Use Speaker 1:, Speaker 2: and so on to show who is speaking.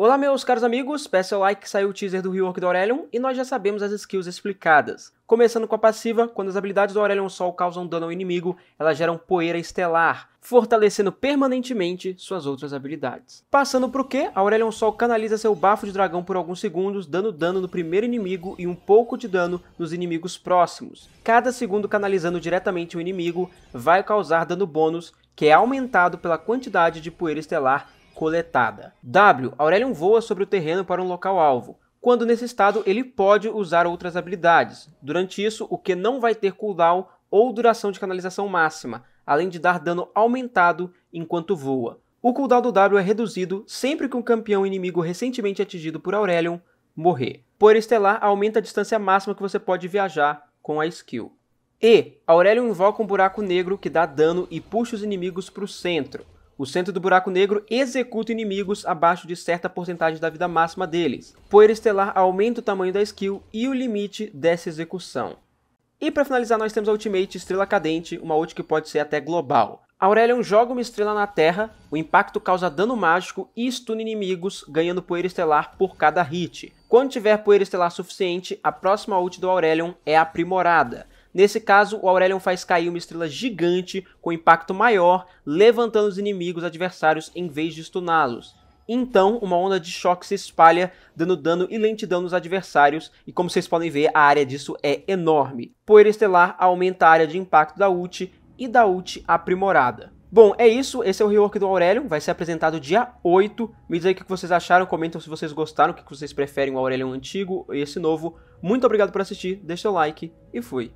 Speaker 1: Olá meus caros amigos, peça o like que saiu o teaser do rework do Aurelion e nós já sabemos as skills explicadas. Começando com a passiva, quando as habilidades do Aurelion Sol causam dano ao inimigo, elas geram poeira estelar, fortalecendo permanentemente suas outras habilidades. Passando pro que, a Aurelion Sol canaliza seu bafo de dragão por alguns segundos, dando dano no primeiro inimigo e um pouco de dano nos inimigos próximos. Cada segundo canalizando diretamente o inimigo vai causar dano bônus, que é aumentado pela quantidade de poeira estelar coletada. W. Aurelion voa sobre o terreno para um local-alvo. Quando nesse estado, ele pode usar outras habilidades. Durante isso, o que não vai ter cooldown ou duração de canalização máxima, além de dar dano aumentado enquanto voa. O cooldown do W é reduzido sempre que um campeão inimigo recentemente atingido por Aurelion morrer. Por estelar, aumenta a distância máxima que você pode viajar com a skill. E, Aurelion invoca um buraco negro que dá dano e puxa os inimigos para o centro. O centro do buraco negro executa inimigos abaixo de certa porcentagem da vida máxima deles. Poeira estelar aumenta o tamanho da skill e o limite dessa execução. E para finalizar, nós temos a Ultimate Estrela Cadente, uma ult que pode ser até global. Aurelion é joga uma estrela na terra, o impacto causa dano mágico e stun inimigos, ganhando poeira estelar por cada hit. Quando tiver poeira estelar suficiente, a próxima ult do Aurelion é aprimorada. Nesse caso, o Aurelion faz cair uma estrela gigante com impacto maior, levantando os inimigos adversários em vez de stuná-los. Então, uma onda de choque se espalha, dando dano e lentidão nos adversários, e como vocês podem ver, a área disso é enorme. Poeira Estelar aumenta a área de impacto da ult e da ult aprimorada. Bom, é isso, esse é o rework do Aurelion, vai ser apresentado dia 8. Me diz aí o que vocês acharam, comentam se vocês gostaram, o que vocês preferem, o Aurelion antigo e esse novo. Muito obrigado por assistir, deixa o like e fui!